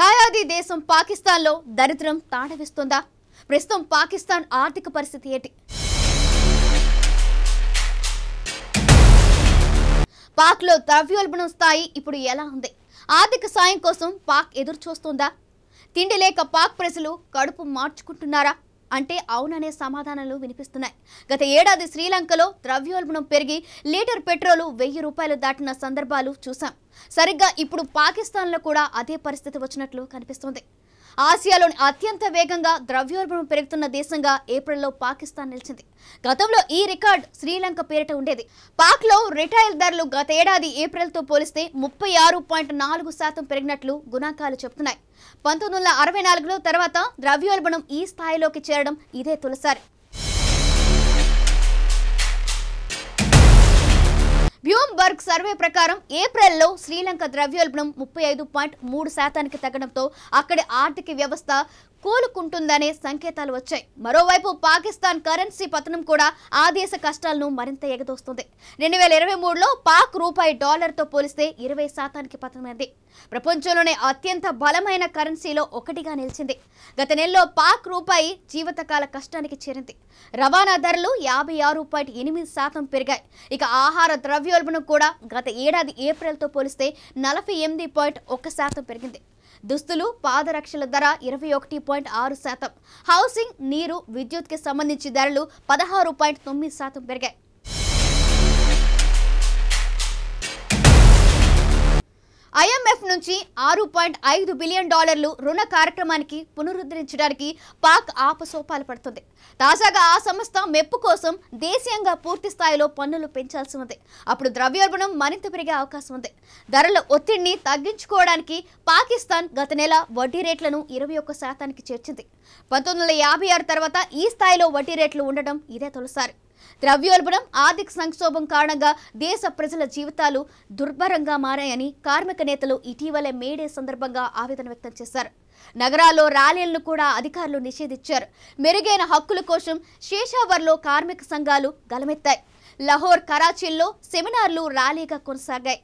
దాయాది దేశం పాకిస్తాన్లో దరిద్రం తాండవిస్తుందా ప్రస్తుతం పాకిస్తాన్ ఆర్థిక పరిస్థితి ఏంటి పాక్లో ద్రవ్యోల్బణం స్థాయి ఇప్పుడు ఎలా ఉంది ఆర్థిక సాయం కోసం పాక్ ఎదురు చూస్తుందా తిండి లేక పాక్ ప్రజలు కడుపు మార్చుకుంటున్నారా అంటే అవుననే సమాధానాలు వినిపిస్తున్నాయి గత ఏడాది శ్రీలంకలో ద్రవ్యోల్బణం పెరిగి లీటర్ పెట్రోలు వెయ్యి రూపాయలు దాటిన సందర్భాలు చూశాం సరిగ్గా ఇప్పుడు పాకిస్తాన్లో కూడా అదే పరిస్థితి వచ్చినట్లు కనిపిస్తుంది ఆసియాలోని అత్యంత వేగంగా ద్రవ్యోల్బణం పెరుగుతున్న దేశంగా ఏప్రిల్లో పాకిస్తాన్ నిలిచింది గతంలో ఈ రికార్డ్ శ్రీలంక పేరిట ఉండేది పాక్లో రిటైల్ ధరలు గతేడాది ఏప్రిల్తో పోలిస్తే ముప్పై ఆరు పాయింట్ నాలుగు శాతం పెరిగినట్లు గుణాంకాలు చెబుతున్నాయి పంతొమ్మిది వందల అరవై నాలుగులో తర్వాత ద్రవ్యోల్బణం ఈ స్థాయిలోకి చేరడం ఇదే తొలిసారి బ్లూంబర్గ్ సర్వే ప్రకారం ఏప్రిల్లో శ్రీలంక ద్రవ్యోల్బణం ముప్పై ఐదు పాయింట్ మూడు శాతానికి తగ్గడంతో అక్కడి ఆర్థిక వ్యవస్థ కూలుకుంటుందనే సంకేతాలు వచ్చాయి మరోవైపు పాకిస్తాన్ కరెన్సీ పతనం కూడా ఆ దేశ కష్టాలను మరింత ఎగదోస్తుంది రెండు వేల ఇరవై మూడులో పాక్ రూపాయి డాలర్తో పోలిస్తే ఇరవై శాతానికి పతనమైంది ప్రపంచంలోనే అత్యంత బలమైన కరెన్సీలో ఒకటిగా నిలిచింది గత నెలలో పాక్ రూపాయి జీవితకాల కష్టానికి చేరింది రవాణా ధరలు యాభై ఆరు పాయింట్ ఎనిమిది శాతం పెరిగాయి ఇక ఆహార ద్రవ్యం ద్రవ్యోల్బణం కూడా గత ఏడాది ఏప్రిల్తో పోలిస్తే నలభై ఎనిమిది పాయింట్ ఒక్క శాతం పెరిగింది దుస్తులు పాదరక్షల ధర ఇరవై ఒకటి పాయింట్ ఆరు శాతం హౌసింగ్ నీరు విద్యుత్కి సంబంధించి ధరలు పదహారు పాయింట్ తొమ్మిది శాతం పెరిగాయి ఐఎంఎఫ్ నుంచి ఆరు పాయింట్ ఐదు బిలియన్ డాలర్లు రుణ కార్యక్రమానికి పునరుద్ధరించడానికి పాక్ ఆపసోపాలు పడుతుంది తాజాగా ఆ సంస్థ మెప్పు కోసం దేశీయంగా పూర్తి స్థాయిలో పన్నులు పెంచాల్సి ఉంది అప్పుడు ద్రవ్యోల్బణం మరింత పెరిగే అవకాశం ఉంది ధరల ఒత్తిడిని తగ్గించుకోవడానికి పాకిస్తాన్ గత నెల వడ్డీ రేట్లను ఇరవై ఒక్క శాతానికి చేర్చింది పంతొమ్మిది వందల యాభై ఆరు తర్వాత ఈ స్థాయిలో వడ్డీ రేట్లు ఉండడం ఇదే తొలిసారి ద్రవ్యోల్బణం ఆర్థిక సంక్షోభం కారణంగా దేశ ప్రజల జీవితాలు దుర్భరంగా మారాయని కార్మిక నేతలు ఇటీవలే మేడే సందర్భంగా ఆవేదన వ్యక్తం చేశారు నగరాల్లో ర్యాలీలను కూడా అధికారులు నిషేధించారు మెరుగైన హక్కుల కోసం శేషావర్లో కార్మిక సంఘాలు గలమెత్తాయి లహోర్ కరాచీల్లో సెమినార్లు ర్యాలీగా కొనసాగాయి